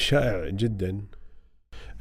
الشائع جدا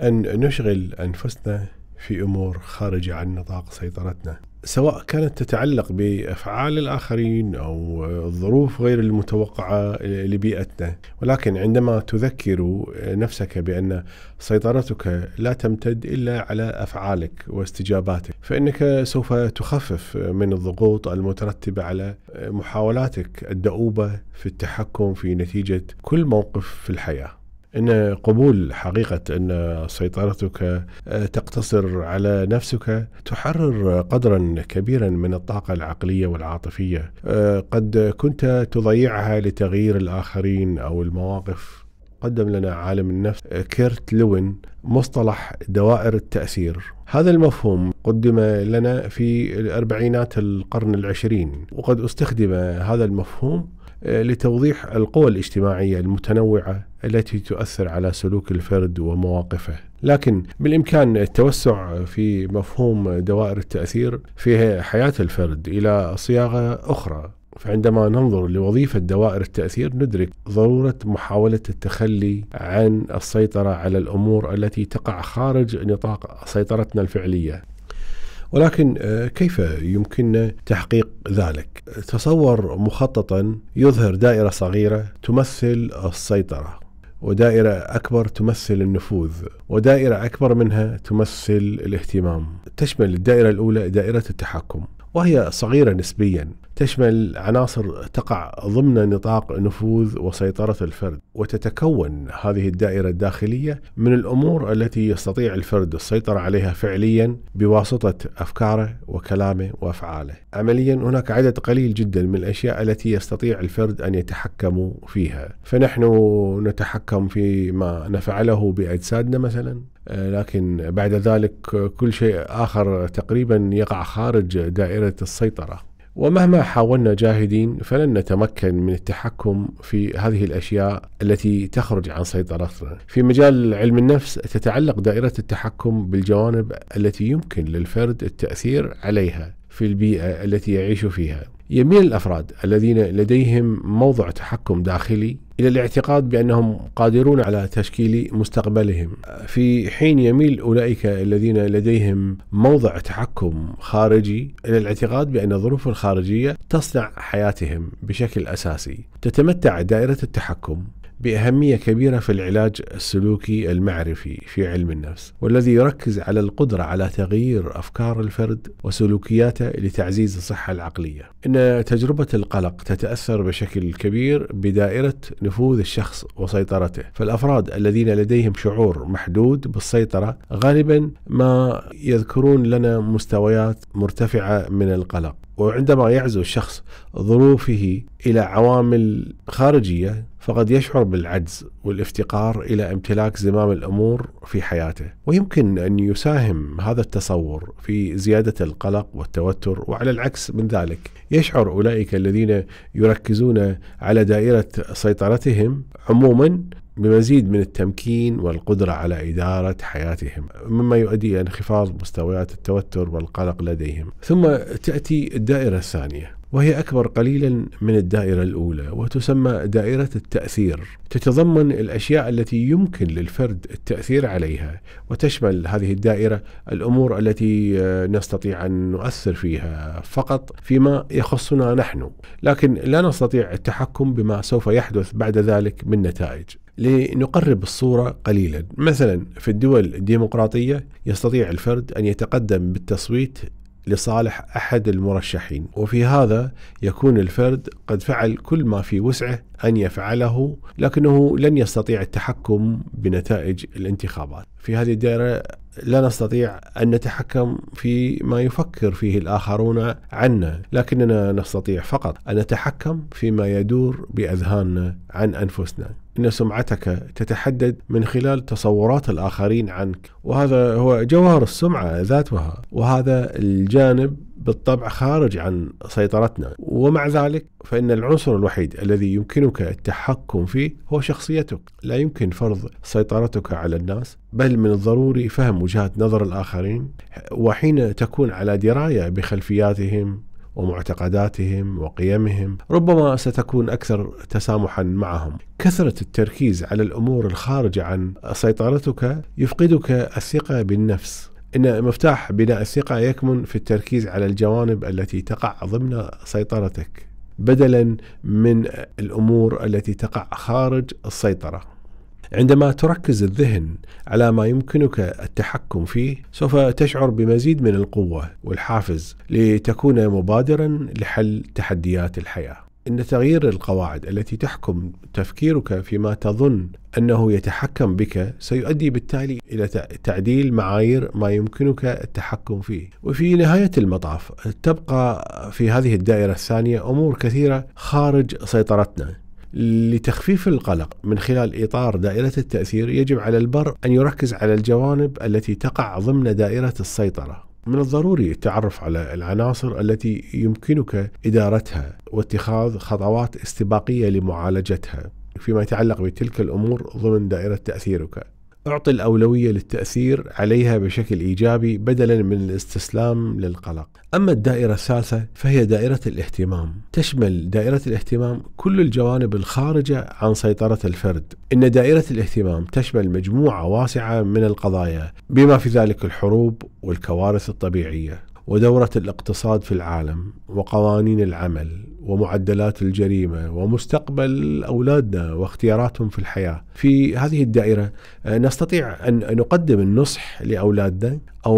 أن نشغل أنفسنا في أمور خارجة عن نطاق سيطرتنا سواء كانت تتعلق بأفعال الآخرين أو الظروف غير المتوقعة لبيئتنا ولكن عندما تذكر نفسك بأن سيطرتك لا تمتد إلا على أفعالك واستجاباتك فإنك سوف تخفف من الضغوط المترتبة على محاولاتك الدؤوبة في التحكم في نتيجة كل موقف في الحياة ان قبول حقيقه ان سيطرتك آه، تقتصر على نفسك تحرر قدرا كبيرا من الطاقه العقليه والعاطفيه آه، قد كنت تضيعها لتغيير الاخرين او المواقف قدم لنا عالم النفس آه، كيرت لوين مصطلح دوائر التأثير هذا المفهوم قدم لنا في الأربعينات القرن العشرين وقد استخدم هذا المفهوم آه، لتوضيح القوى الاجتماعية المتنوعة التي تؤثر على سلوك الفرد ومواقفه لكن بالإمكان التوسع في مفهوم دوائر التأثير في حياة الفرد إلى صياغة أخرى فعندما ننظر لوظيفة دوائر التأثير ندرك ضرورة محاولة التخلي عن السيطرة على الأمور التي تقع خارج نطاق سيطرتنا الفعلية ولكن آه، كيف يمكننا تحقيق ذلك؟ تصور مخططا يظهر دائره صغيره تمثل السيطره ودائرة أكبر تمثل النفوذ ودائرة أكبر منها تمثل الاهتمام تشمل الدائرة الأولى دائرة التحكم وهي صغيرة نسبيا تشمل عناصر تقع ضمن نطاق نفوذ وسيطرة الفرد، وتتكون هذه الدائرة الداخلية من الأمور التي يستطيع الفرد السيطرة عليها فعليا بواسطة أفكاره وكلامه وأفعاله. عمليا هناك عدد قليل جدا من الأشياء التي يستطيع الفرد أن يتحكم فيها، فنحن نتحكم في ما نفعله بأجسادنا مثلا، لكن بعد ذلك كل شيء آخر تقريبا يقع خارج دائرة السيطرة. ومهما حاولنا جاهدين فلن نتمكن من التحكم في هذه الاشياء التي تخرج عن سيطرتنا. في مجال علم النفس تتعلق دائره التحكم بالجوانب التي يمكن للفرد التاثير عليها في البيئه التي يعيش فيها. يميل الافراد الذين لديهم موضع تحكم داخلي الى الاعتقاد بانهم قادرون على تشكيل مستقبلهم، في حين يميل اولئك الذين لديهم موضع تحكم خارجي الى الاعتقاد بان الظروف الخارجيه تصنع حياتهم بشكل اساسي. تتمتع دائره التحكم بأهمية كبيرة في العلاج السلوكي المعرفي في علم النفس والذي يركز على القدرة على تغيير أفكار الفرد وسلوكياته لتعزيز الصحة العقلية إن تجربة القلق تتأثر بشكل كبير بدائرة نفوذ الشخص وسيطرته فالأفراد الذين لديهم شعور محدود بالسيطرة غالبا ما يذكرون لنا مستويات مرتفعة من القلق وعندما يعزو الشخص ظروفه إلى عوامل خارجية فقد يشعر بالعجز والافتقار الى امتلاك زمام الامور في حياته، ويمكن ان يساهم هذا التصور في زياده القلق والتوتر، وعلى العكس من ذلك، يشعر اولئك الذين يركزون على دائره سيطرتهم عموما بمزيد من التمكين والقدرة على إدارة حياتهم مما يؤدي إلى انخفاض مستويات التوتر والقلق لديهم ثم تأتي الدائرة الثانية وهي أكبر قليلا من الدائرة الأولى وتسمى دائرة التأثير تتضمن الأشياء التي يمكن للفرد التأثير عليها وتشمل هذه الدائرة الأمور التي آه، نستطيع أن نؤثر فيها فقط فيما يخصنا نحن لكن لا نستطيع التحكم بما سوف يحدث بعد ذلك من نتائج لنقرب الصورة قليلا مثلا في الدول الديمقراطية يستطيع الفرد أن يتقدم بالتصويت لصالح احد المرشحين وفي هذا يكون الفرد قد فعل كل ما في وسعه ان يفعله لكنه لن يستطيع التحكم بنتائج الانتخابات في هذه الدائره لا نستطيع ان نتحكم في ما يفكر فيه الاخرون عنا، لكننا نستطيع فقط ان نتحكم فيما يدور باذهاننا عن انفسنا. أن سمعتك تتحدد من خلال تصورات الآخرين عنك وهذا هو جوهر السمعة ذاتها وهذا الجانب بالطبع خارج عن سيطرتنا ومع ذلك فإن العنصر الوحيد الذي يمكنك التحكم فيه هو شخصيتك لا يمكن فرض سيطرتك على الناس بل من الضروري فهم وجهات نظر الآخرين وحين تكون على دراية بخلفياتهم ومعتقداتهم وقيمهم ربما ستكون اكثر تسامحا معهم كثره التركيز على الامور الخارجه عن سيطرتك يفقدك الثقه بالنفس ان مفتاح بناء الثقه يكمن في التركيز على الجوانب التي تقع ضمن سيطرتك بدلا من الامور التي تقع خارج السيطره عندما تركز الذهن على ما يمكنك التحكم فيه سوف تشعر بمزيد من القوه والحافز لتكون مبادرا لحل تحديات الحياه ان تغيير القواعد التي تحكم تفكيرك فيما تظن انه يتحكم بك سيؤدي بالتالي الى تعديل معايير ما يمكنك التحكم فيه. وفي نهايه المطاف تبقى في هذه الدائره الثانيه امور كثيره خارج سيطرتنا. لتخفيف القلق من خلال إطار دائرة التأثير يجب على البر أن يركز على الجوانب التي تقع ضمن دائرة السيطرة من الضروري التعرف على العناصر التي يمكنك إدارتها واتخاذ خطوات استباقية لمعالجتها فيما يتعلق بتلك الأمور ضمن دائرة تأثيرك أعطي الأولوية للتأثير عليها بشكل إيجابي بدلا من الاستسلام للقلق. أما الدائرة الثالثة فهي دائرة الاهتمام، تشمل دائرة الاهتمام كل الجوانب الخارجة عن سيطرة الفرد. إن دائرة الاهتمام تشمل مجموعة واسعة من القضايا بما في ذلك الحروب والكوارث الطبيعية. ودورة الاقتصاد في العالم وقوانين العمل ومعدلات الجريمة ومستقبل أولادنا واختياراتهم في الحياة في هذه الدائرة آه، نستطيع أن نقدم النصح لأولادنا أو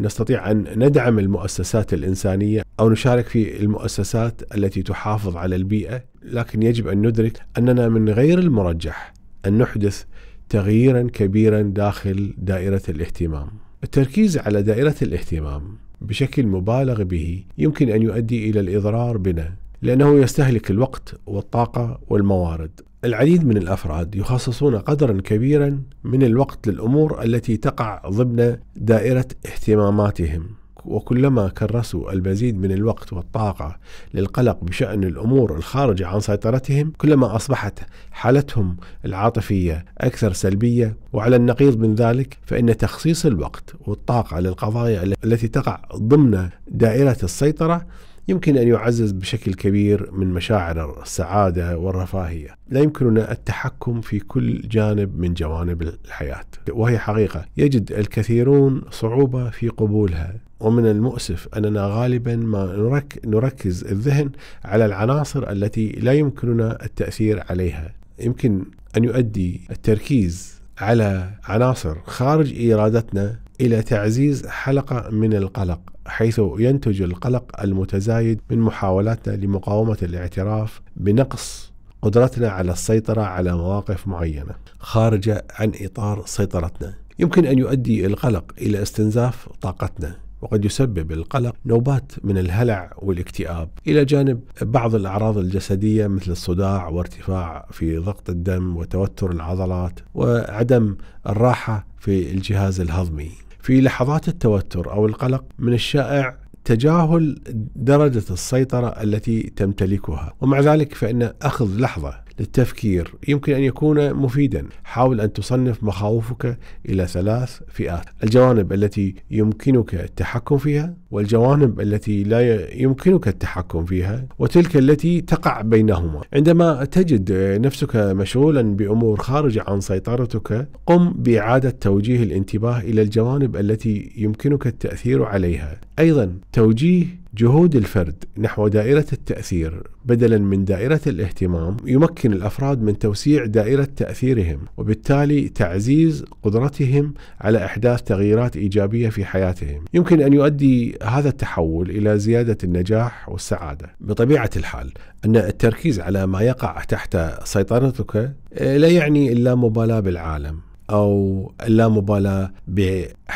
نستطيع أن ندعم المؤسسات الإنسانية أو نشارك في المؤسسات التي تحافظ على البيئة لكن يجب أن ندرك أننا من غير المرجح أن نحدث تغييرا كبيرا داخل دائرة الاهتمام التركيز على دائرة الاهتمام بشكل مبالغ به يمكن أن يؤدي إلى الإضرار بنا لأنه يستهلك الوقت والطاقة والموارد العديد من الافراد يخصصون قدرا كبيرا من الوقت للامور التي تقع ضمن دائره اهتماماتهم وكلما كرسوا المزيد من الوقت والطاقة للقلق بشأن الأمور الخارجة عن سيطرتهم كلما أصبحت حالتهم العاطفية أكثر سلبية وعلى النقيض من ذلك فإن تخصيص الوقت والطاقة للقضايا التي تقع ضمن دائرة السيطرة يمكن أن يعزز بشكل كبير من مشاعر السعادة والرفاهية لا يمكننا التحكم في كل جانب من جوانب الحياة وهي حقيقة يجد الكثيرون صعوبة في قبولها ومن المؤسف أننا غالبا ما نركز الذهن على العناصر التي لا يمكننا التأثير عليها يمكن أن يؤدي التركيز على عناصر خارج إرادتنا إلى تعزيز حلقة من القلق حيث ينتج القلق المتزايد من محاولاتنا لمقاومة الاعتراف بنقص قدرتنا على السيطرة على مواقف معينة خارجة عن إطار سيطرتنا يمكن أن يؤدي القلق إلى استنزاف طاقتنا وقد يسبب القلق نوبات من الهلع والاكتئاب الى جانب بعض الاعراض الجسديه مثل الصداع وارتفاع في ضغط الدم وتوتر العضلات وعدم الراحه في الجهاز الهضمي. في لحظات التوتر او القلق من الشائع تجاهل درجه السيطره التي تمتلكها ومع ذلك فان اخذ لحظه للتفكير يمكن أن يكون مفيدا حاول أن تصنف مخاوفك إلى ثلاث فئات الجوانب التي يمكنك التحكم فيها والجوانب التي لا يمكنك التحكم فيها وتلك التي تقع بينهما عندما تجد نفسك مشغولا بأمور خارجة عن سيطرتك قم بإعادة توجيه الانتباه إلى الجوانب التي يمكنك التأثير عليها أيضا توجيه جهود الفرد نحو دائرة التأثير بدلا من دائرة الاهتمام يمكن الأفراد من توسيع دائرة تأثيرهم وبالتالي تعزيز قدرتهم على إحداث تغييرات إيجابية في حياتهم. يمكن أن يؤدي هذا التحول إلى زيادة النجاح والسعادة. بطبيعة الحال أن التركيز على ما يقع تحت سيطرتك آه، لا يعني إلا مبالاة بالعالم أو اللامبالاة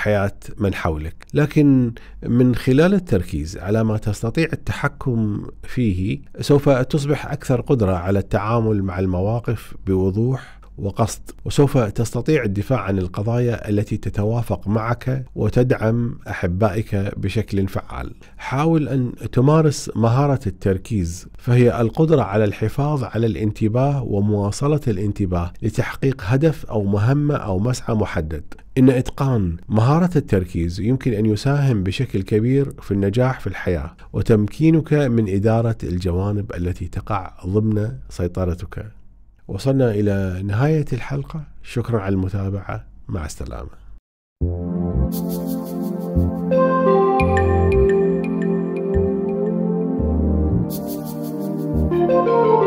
حياة من حولك لكن من خلال التركيز على ما تستطيع التحكم فيه سوف تصبح أكثر قدرة على التعامل مع المواقف بوضوح وقصد وسوف تستطيع الدفاع عن القضايا التي تتوافق معك وتدعم احبائك بشكل فعال. حاول ان تمارس مهاره التركيز فهي القدره على الحفاظ على الانتباه ومواصله الانتباه لتحقيق هدف او مهمه او مسعى محدد. إن إتقان مهارة التركيز يمكن أن يساهم بشكل كبير في النجاح في الحياة وتمكينك من إدارة الجوانب التي تقع ضمن سيطرتك. وصلنا إلى نهاية الحلقة شكرا على المتابعة مع السلامة thank you